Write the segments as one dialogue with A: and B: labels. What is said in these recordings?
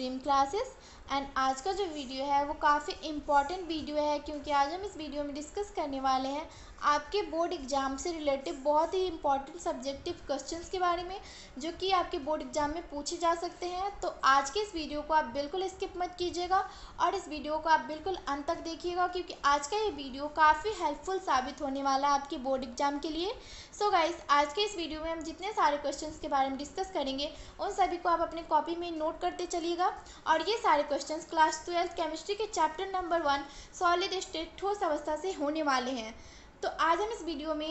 A: stream classes and आज का जो वीडियो है वो काफ़ी इम्पॉर्टेंट वीडियो है क्योंकि आज हम इस वीडियो में डिस्कस करने वाले हैं आपके बोर्ड एग्ज़ाम से रिलेटिव बहुत ही इम्पॉर्टेंट सब्जेक्टिव क्वेश्चंस के बारे में जो कि आपके बोर्ड एग्ज़ाम में पूछे जा सकते हैं तो आज के इस वीडियो को आप बिल्कुल स्किप मत कीजिएगा और इस वीडियो को आप बिल्कुल अंत तक देखिएगा क्योंकि आज का ये वीडियो काफ़ी हेल्पफुल साबित होने वाला है आपके बोर्ड एग्ज़ाम के लिए सो so गाइज आज के इस वीडियो में हम जितने सारे क्वेश्चन के बारे में डिस्कस करेंगे उन सभी को आप अपने कॉपी में नोट करते चलिएगा और ये सारे question questions class twelfth chemistry के chapter number one solid state ठोस अवस्था से होने वाले हैं तो आज हम इस वीडियो में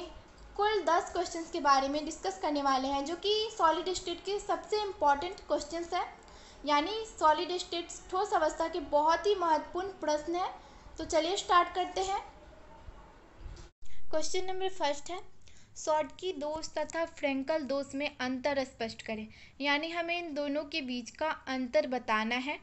A: कुल दस क्वेश्चंस के बारे में डिस्कस करने वाले हैं जो कि सॉलिड स्टेट के सबसे इम्पॉर्टेंट क्वेश्चन हैं यानी सॉलिड स्टेट ठोस अवस्था के बहुत ही महत्वपूर्ण प्रश्न हैं तो चलिए स्टार्ट करते हैं क्वेश्चन नंबर फर्स्ट है की दोष तथा फ्रेंकल दोष में अंतर स्पष्ट करें यानी हमें इन दोनों के बीच का अंतर बताना है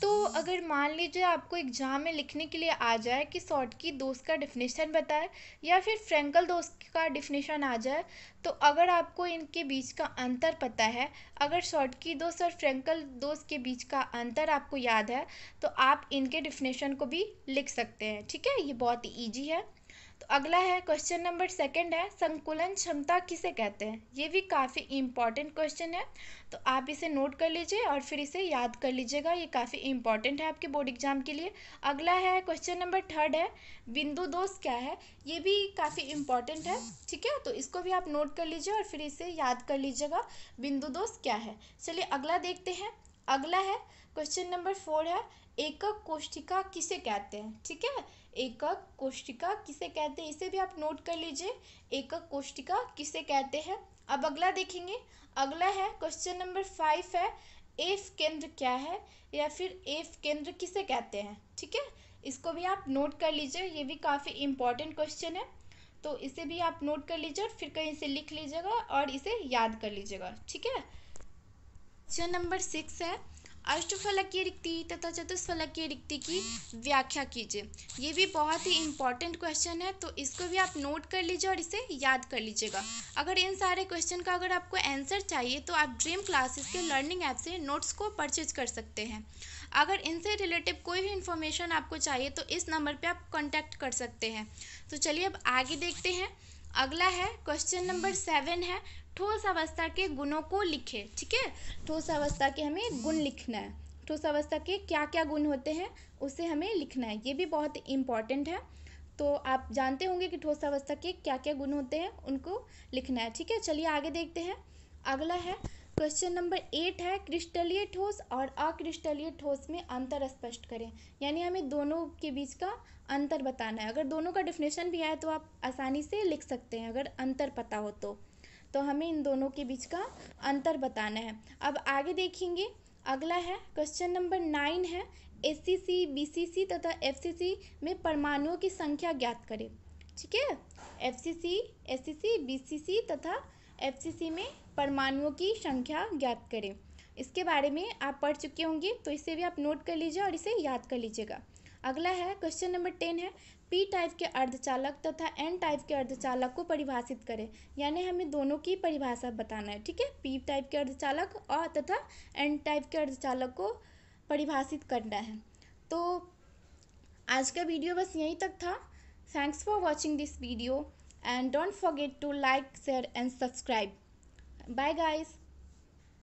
A: तो अगर मान लीजिए आपको एग्जाम में लिखने के लिए आ जाए कि की दोष का डिफिनेशन बताए या फिर फ्रेंकल दोष का डिफिनेशन आ जाए तो अगर आपको इनके बीच का अंतर पता है अगर की दोष और फ्रेंकल दोष के बीच का अंतर आपको याद है तो आप इनके डिफिनेशन को भी लिख सकते हैं ठीक है ये बहुत ईजी है तो अगला है क्वेश्चन नंबर सेकंड है संकुलन क्षमता किसे कहते हैं ये भी काफ़ी इम्पॉर्टेंट क्वेश्चन है तो आप इसे नोट कर लीजिए और फिर इसे याद कर लीजिएगा ये काफ़ी इम्पॉर्टेंट है आपके बोर्ड एग्जाम के लिए अगला है क्वेश्चन नंबर थर्ड है बिंदु दोष क्या है ये भी काफ़ी इम्पॉर्टेंट है ठीक है तो इसको भी आप नोट कर लीजिए और फिर इसे याद कर लीजिएगा बिंदु दोष क्या है चलिए अगला देखते हैं अगला है क्वेश्चन नंबर फोर है एकक कोष्ठिका किसे कहते हैं ठीक है एकक कोष्ठिका किसे कहते हैं इसे भी आप नोट कर लीजिए एकक कोष्ठिका किसे कहते हैं अब अगला देखेंगे अगला है क्वेश्चन नंबर फाइव है एफ केंद्र क्या है या फिर एफ केंद्र किसे कहते हैं ठीक है इसको भी आप नोट कर लीजिए ये भी काफ़ी इंपॉर्टेंट क्वेश्चन है तो इसे भी आप नोट कर लीजिए और फिर कहीं से लिख लीजिएगा और इसे याद कर लीजिएगा ठीक है क्वेश्चन नंबर सिक्स है अष्टफलकीय रिक्ति तथा चतुष्फलकीय रिक्ति की व्याख्या कीजिए ये भी बहुत ही इंपॉर्टेंट क्वेश्चन है तो इसको भी आप नोट कर लीजिए और इसे याद कर लीजिएगा अगर इन सारे क्वेश्चन का अगर आपको आंसर चाहिए तो आप ड्रीम क्लासेस के लर्निंग ऐप से नोट्स को परचेज कर सकते हैं अगर इनसे रिलेटिव कोई भी इन्फॉर्मेशन आपको चाहिए तो इस नंबर पर आप कॉन्टैक्ट कर सकते हैं तो चलिए अब आगे देखते हैं अगला है क्वेश्चन नंबर सेवन है ठोस अवस्था के गुणों को लिखे ठीक है ठोस अवस्था के हमें गुण लिखना है ठोस अवस्था के क्या क्या गुण होते हैं उसे हमें लिखना है ये भी बहुत इम्पॉर्टेंट है तो आप जानते होंगे कि ठोस अवस्था के क्या क्या गुण होते हैं उनको लिखना है ठीक है चलिए आगे देखते हैं अगला है क्वेश्चन नंबर एट है क्रिस्टलीय ठोस और अक्रिस्टलीय ठोस में अंतर स्पष्ट करें यानी हमें दोनों के बीच का अंतर बताना है अगर दोनों का डिफिनेशन भी आए तो आप आसानी से लिख सकते हैं अगर अंतर पता हो तो तो हमें इन दोनों के बीच का अंतर बताना है अब आगे देखेंगे अगला है क्वेश्चन नंबर नाइन है एस सी तथा एफ में परमाणुओं की संख्या ज्ञात करें ठीक है एफ सी तथा एफ में परमाणुओं की संख्या ज्ञात करें इसके बारे में आप पढ़ चुके होंगे तो इसे भी आप नोट कर लीजिए और इसे याद कर लीजिएगा अगला है क्वेश्चन नंबर टेन है पी टाइप के अर्धचालक तथा एन टाइप के अर्धचालक को परिभाषित करें यानी हमें दोनों की परिभाषा बताना है ठीक है पी टाइप के अर्धचालक और तथा एन टाइप के अर्धचालक को परिभाषित करना है तो आज का वीडियो बस यहीं तक था thanks for watching this video and don't forget to like share and subscribe Bye guys.